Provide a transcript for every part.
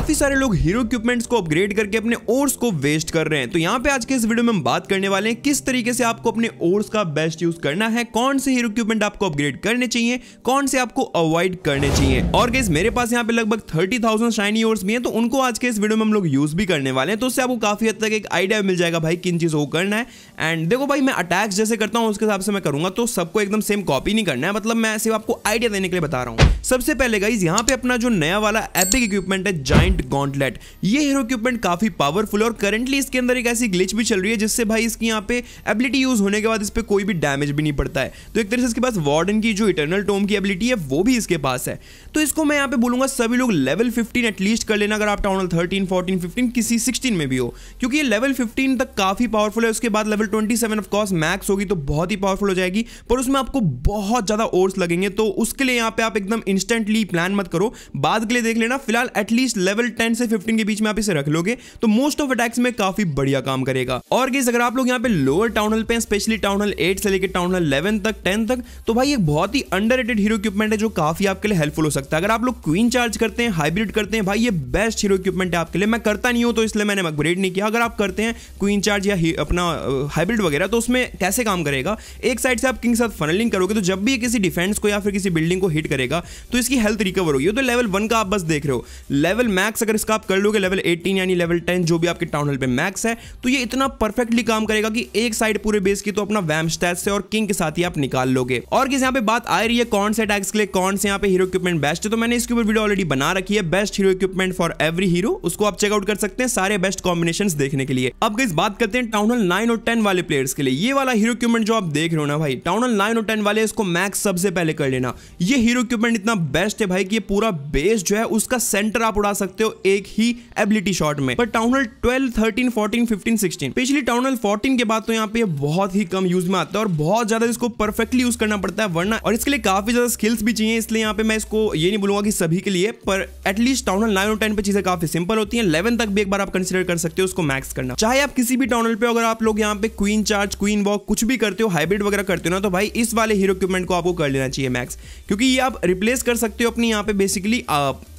काफी सारे लोग हीरो इक्विपमेंट्स को अपग्रेड करके अपने ओर्स को वेस्ट कर रहे हैं तो यहाँ पे आज के इस वीडियो में हम बात करने वाले हैं किस तरीके से आपको अपने ओर्स का बेस्ट यूज करना है कौन से हीरो इक्विपमेंट आपको अपग्रेड करने चाहिए कौन से आपको अवॉइड करने चाहिए और गैस मेरे पास यहाँ पे लगभग थर्टी थाउजेंड शाइनी ओर्स भी है तो उनको आज के इस वीडियो में हम लोग यूज भी करने वाले हैं तो उससे आपको काफी हद तक एक आइडिया मिल जाएगा भाई किन चीजों को करना है एंड देखो भाई मैं अटैक्स जैसे करता हूँ उसके हिसाब से मैं करूंगा तो सबको एकदम सेम कॉपी नहीं करना है मतलब मैं सिर्फ आपको आइडिया देने के लिए बता रहा हूँ सबसे पहले गाइज यहाँ पे अपना जो नया वाला एपिक इक्विपमेंट है जाइंट गॉन्टलेट ये हीरो इक्विपमेंट काफी पावरफुल और करेंटली इसके अंदर एक ऐसी ग्लिच भी चल रही है जिससे भाई इसकी यहाँ पे एबिलिटी यूज होने के बाद इस पर कोई भी डैमेज भी नहीं पड़ता है तो एक तरह से इसके पास वार्डन की जो इटर्नल टोम की एबिलिटी है वो भी इसके पास है तो इसको मैं यहाँ पे बोलूंगा सभी लोग लेवल फिफ्टीन एटलीस्ट कर लेना अगर आप टाउन थर्टीन फोर्टीन फिफ्टीन किसी सिक्सटीन में भी हो क्योंकि ये लेवल फिफ्टीन तक काफी पावरफुल है उसके बाद level twenty seven of course max होगी तो बहुत ही पावरफुल हो जाएगी पर उसमें आपको बहुत ज्यादा ओर्स लगेंगे तो उसके लिए यहाँ पे आप एकदम इंस्टेंटली प्लान मत करो बाद के लिए देख लेना फिलहाल एटलीस्ट लेवल लेवल टेन से फिफ्टीन के बीच में आप इसे रख लोगे तो मोस्ट ऑफ अटैक्स में काफी बढ़िया काम करेगा और गेस अगर आप लोग यहाँ पे लोअर टाउन हॉल पे स्पेशली टाउन हॉल एट से लेकर टाउन हॉल इलेवन तक टेन तक तो भाई एक बहुत ही अंडर हीरो इक्विपमेंट है जो काफी आपके लिए हेल्पफुल हो सकता है अगर आप लोग क्वीन चार्ज करते हैं हाइब्रिड करते हैं भाई ये बेस्ट हीरो इक्विपमेंट है आपके लिए मैं करता नहीं हूँ तो इसलिए मैंने अपग्रेड नहीं किया अगर आप करते हैं क्वीन चार्ज या अपना हाइब्रिड वगैरह तो उसमें कैसे काम करेगा एक साइड से आप किंग साथ फनलिंग करोगे तो जब भी किसी डिफेंस को या फिर किसी बिल्डिंग को हिट करेगा तो इसकी हेल्थ रिकवर होगी तो लेवल वन का आप बस देख रहे हो लेवल मैक्स मैक्स अगर इसका आप कर लोगे लेवल 18 यानी लेवल 10 जो भी आपके टाउन हॉल पे मैक्स है तो ये इतना परफेक्टली काम करेगा कि एक साइड पूरे बेस की तो अपना वैम स्टैच से और किंग के साथ ही आप निकाल लोगे और किस यहाँ पे बात आ रही है कौन से टैक्स के लिए कौन से यहाँ पे हीरो इक्विपमेंट बेस्ट है तो मैंने इसके ऊपर वीडियो ऑलरेडी बना रखी है best hero equipment for every hero उसको आप चेकआउट कर सकते हैं सारे बेस्ट कॉम्बिनेशन देखने के लिए अब इस बात करते हैं टाउन हॉल नाइन और टेन वाले प्लेयर्स के लिए ये वाला हीरो इक्विपमेंट जो आप देख रहे हो ना भाई टाउन हॉल नाइन और टेन वाले इसको मैक्स सबसे पहले कर लेना ये हीरो इक्विपमेंट इतना बेस्ट है भाई कि ये पूरा बेस जो है उसका सेंटर आप उड़ा सकते सकते हो एक ही एबिलिटी शॉट में पर town hall twelve thirteen fourteen fifteen sixteen पिछली टाउन हॉल फोर्टीन के बाद तो यहाँ पे बहुत ही कम यूज में आता है और बहुत ज्यादा इसको परफेक्टली यूज करना पड़ता है वरना और इसके लिए काफी ज्यादा स्किल्स भी चाहिए इसलिए यहाँ पे मैं इसको ये नहीं बोलूंगा कि सभी के लिए पर एटलीस्ट टाउन हॉल नाइन और टेन पे चीजें काफी सिंपल होती है इलेवन तक भी एक बार आप कंसिडर कर सकते हो उसको मैक्स करना चाहे आप किसी भी टाउन पे अगर आप लोग यहाँ पे क्वीन चार्ज क्वीन वॉक कुछ भी करते हो हाइब्रिड वगैरह करते हो ना तो भाई इस वाले हीरो इक्विपमेंट को आपको कर लेना चाहिए मैक्स क्योंकि ये आप रिप्लेस कर सकते हो अपनी यहाँ पे बेसिकली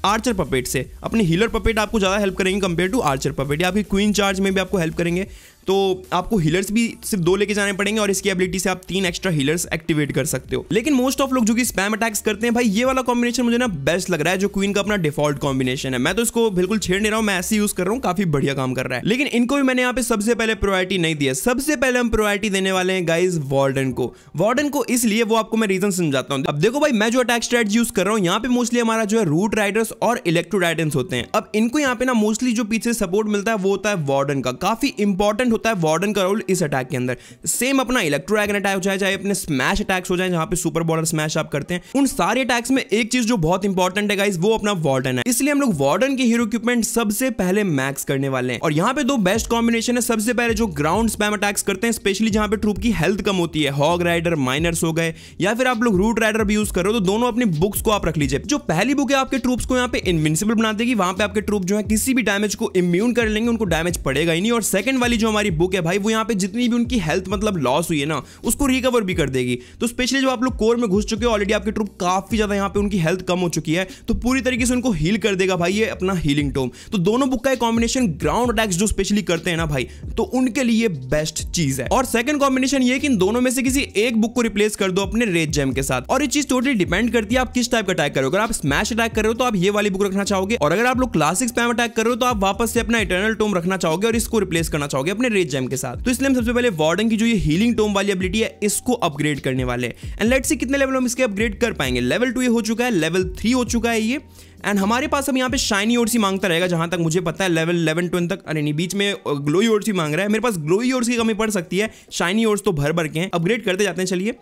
आर्चर पपेट से अपने हीलर पपेट आपको ज़्यादा हेल्प करेंगे कंपेयर टू आर्चर पपेट या आपकी क्वीन चार्ज में भी आपको हेल्प करेंगे तो आपको हीलर्स भी सिर्फ दो लेके जाने पड़ेंगे और इसकी एबिलिटी से आप तीन एक्स्ट्रा हीलर्स एक्टिवेट कर सकते हो लेकिन मोस्ट ऑफ लोग जो कि स्पैम अटैक्स करते हैं भाई ये वाला कॉम्बिनेशन मुझे ना बेस्ट लग रहा है जो क्वीन का अपना डिफॉल्ट कॉम्बिनेशन है मैं तो इसको बिल्कुल छेड़ नहीं रहा हूं मैं ऐसे यूज कर रहा हूँ काफी बढ़िया काम कर रहा है लेकिन इनको भी मैंने यहाँ पे सबसे पहले प्रोयरिटी नहीं दिया सबसे पहले हम प्रोयरिटी देने वाले हैं गाइज वार्डन को वार्डन को इसलिए वो आपको मैं रीजन समझाता हूँ अब देखो भाई मैं जो अटैक स्ट्रेट यूज कर रहा हूँ यहाँ पे मोस्टली हमारा जो है रूट राइडर्स और इलेक्ट्रो राइडर्स होते हैं अब इनको यहाँ पे ना मोस्टली जो पीछे सपोर्ट मिलता है वो होता है वार्डन का काफी इंपॉर्टेंट इंपॉर्टेंट होता है वार्डन का रोल इस अटैक के अंदर सेम अपना इलेक्ट्रो ड्रैगन अटैक हो जाए चाहे अपने स्मैश अटैक्स हो जाए जहां पे सुपर बॉलर स्मैश आप करते हैं उन सारे अटैक्स में एक चीज जो बहुत इंपॉर्टेंट है गाइस वो अपना वार्डन है इसलिए हम लोग वार्डन के हीरो इक्विपमेंट सबसे पहले मैक्स करने वाले हैं और यहाँ पे दो बेस्ट कॉम्बिनेशन है सबसे पहले जो ग्राउंड स्पैम अटैक्स करते हैं स्पेशली जहां पे ट्रूप की हेल्थ कम होती है हॉग राइडर माइनर्स हो गए या फिर आप लोग रूट राइडर भी यूज कर रहे हो तो दोनों अपनी बुक्स को आप रख लीजिए जो पहली बुक है आपके ट्रूप्स को यहाँ पे इनविंसिबल बना देगी वहां पे आपके ट्रूप जो है किसी भी डैमेज को इम्यून कर लेंगे उनको डैमेज पड़ेगा ही नहीं और सेकंड वाली जो हमारी हमारी बुक है भाई वो यहाँ पे जितनी भी उनकी हेल्थ मतलब लॉस हुई है ना उसको रिकवर भी कर देगी तो स्पेशली जब आप लोग कोर में घुस चुके हो ऑलरेडी आपकी ट्रुप काफी ज्यादा यहाँ पे उनकी हेल्थ कम हो चुकी है तो पूरी तरीके से उनको हील कर देगा भाई ये अपना हीलिंग टोम तो दोनों बुक का कॉम्बिनेशन ग्राउंड अटैक्स जो स्पेशली करते हैं ना भाई तो उनके लिए बेस्ट चीज है और सेकंड कॉम्बिनेशन ये कि इन दोनों में से किसी एक बुक को रिप्लेस कर दो अपने रेड जैम के साथ और ये चीज टोटली डिपेंड करती है आप किस टाइप का अटैक करो अगर आप स्मैश अटैक कर रहे हो तो आप ये वाली बुक रखना चाहोगे और अगर आप लोग क्लासिक स्पैम अटैक कर रहे हो तो आप वापस से अपना इटर्नल टोम रखना चाहोगे और इसको रिप्लेस करना चाहोगे अपने एंड रेज जैम के साथ तो इसलिए हम सबसे पहले वार्डन की जो ये हीलिंग टोम वाली एबिलिटी है इसको अपग्रेड करने वाले हैं एंड लेट से कितने लेवल हम इसके अपग्रेड कर पाएंगे लेवल टू ये हो चुका है लेवल थ्री हो चुका है ये एंड हमारे पास अब यहाँ पे शाइनी ओर सी मांगता रहेगा जहां तक मुझे पता है लेवल इलेवन ट्वेल्व तक अरे नहीं बीच में ग्लोई ओर सी मांग रहा है मेरे पास ग्लोई ओर की कमी पड़ सकती है शाइनी ओर्स तो भर भर के हैं अपग्रेड करते जाते हैं चलिए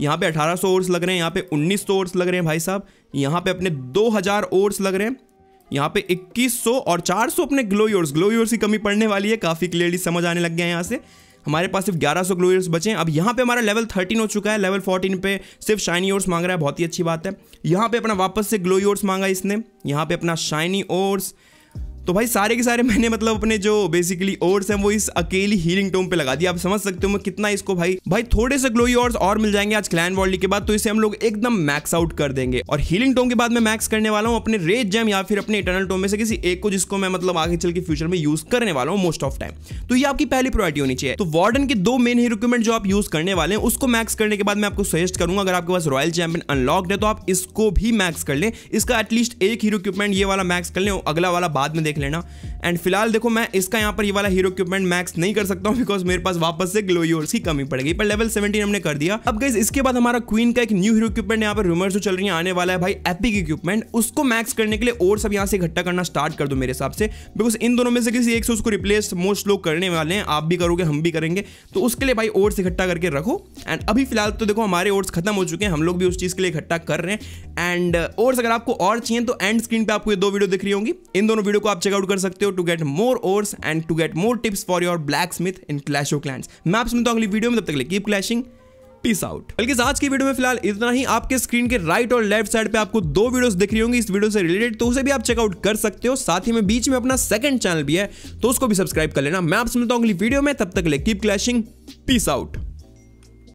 यहाँ पे 1800 ओर्स लग रहे हैं यहाँ पे 1900 ओर्स लग रहे हैं भाई साहब यहाँ पे अपने 2000 ओर्स लग रहे हैं यहाँ पे 2100 और 400 अपने ग्लोयोर्स ग्लोयोर्स की कमी पड़ने वाली है काफ़ी क्लियरली समझ आने लग गया है यहाँ से हमारे पास सिर्फ 1100 सौ ग्लोयर्स बचे हैं अब यहाँ पे हमारा लेवल 13 हो चुका है लेवल 14 पे सिर्फ शाइनी ओर्स मांग रहा है बहुत ही अच्छी बात है यहाँ पे अपना वापस से ग्लो योर्स मांगा इसने यहाँ पे अपना शाइनी ओर्स तो भाई सारे के सारे मैंने मतलब अपने जो बेसिकली ओर्स हैं वो इस अकेली हीलिंग टोम पे लगा दिया आप समझ सकते हो मैं कितना इसको भाई भाई थोड़े से ग्लोई ओर्स और मिल जाएंगे आज क्लैन वॉल्डी के बाद तो इसे हम लोग एकदम मैक्स आउट कर देंगे और हीलिंग टोम के बाद मैं मैक्स करने वाला हूँ अपने रेड जैम या फिर अपने इटर्नल टोम में से किसी एक को जिसको मैं मतलब आगे चल के फ्यूचर में यूज करने वाला हूँ मोस्ट ऑफ टाइम तो ये आपकी पहली प्रायोरिटी होनी चाहिए तो वार्डन के दो मेन ही जो आप यूज करने वाले हैं उसको मैक्स करने के बाद मैं आपको सजेस्ट करूंगा अगर आपके पास रॉयल चैंपियन अनलॉक्ड है तो आप इसको भी मैक्स कर लें इसका एटलीस्ट एक हीरो इक्विपमेंट ये वाला मैक्स कर लें अगला वाला बाद में देख लेना एंड फिलहाल देखो मैं इसका यहाँ पर ये वाला हीरो इक्विपमेंट मैक्स नहीं कर सकता हूँ बिकॉज मेरे पास वापस से ग्लोयोर्स की कमी पड़ेगी पर लेवल सेवेंटीन हमने कर दिया अब गई इसके बाद हमारा क्वीन का एक न्यू हीरो इक्विपमेंट यहाँ पर रूमर्स जो तो चल रही है आने वाला है भाई एपिक इक्विपमेंट उसको मैक्स करने के लिए और सब यहाँ से इकट्ठा करना स्टार्ट कर दो मेरे हिसाब से बिकॉज इन दोनों में से किसी एक से उसको रिप्लेस मोस्ट लोग करने वाले हैं आप भी करोगे हम भी करेंगे तो उसके लिए भाई से इकट्ठा करके रखो एंड अभी फिलहाल तो देखो हमारे ओर्स खत्म हो चुके हैं हम लोग भी उस चीज़ के लिए इकट्ठा कर रहे हैं एंड ओर्स uh, अगर आपको और चाहिए तो एंड स्क्रीन पर आपको ये दो वीडियो दिख रही होंगी इन दोनों वीडियो को आप चेकआउट कर सकते हो to get more ores and to get more tips for your blacksmith in Clash of Clans. मैं आपसे मिलता हूँ अगली वीडियो में तब तक के लिए कीप क्लैशिंग पीस आउट बल्कि आज की वीडियो में फिलहाल इतना ही आपके स्क्रीन के राइट और लेफ्ट साइड पे आपको दो वीडियोस दिख रही होंगी इस वीडियो से रिलेटेड तो उसे भी आप चेकआउट कर सकते हो साथ ही में बीच में अपना सेकंड चैनल भी है तो उसको भी सब्सक्राइब कर लेना मैं आपसे मिलता हूँ अगली वीडियो में तब तक ले कीप क्लैशिंग पीस आउट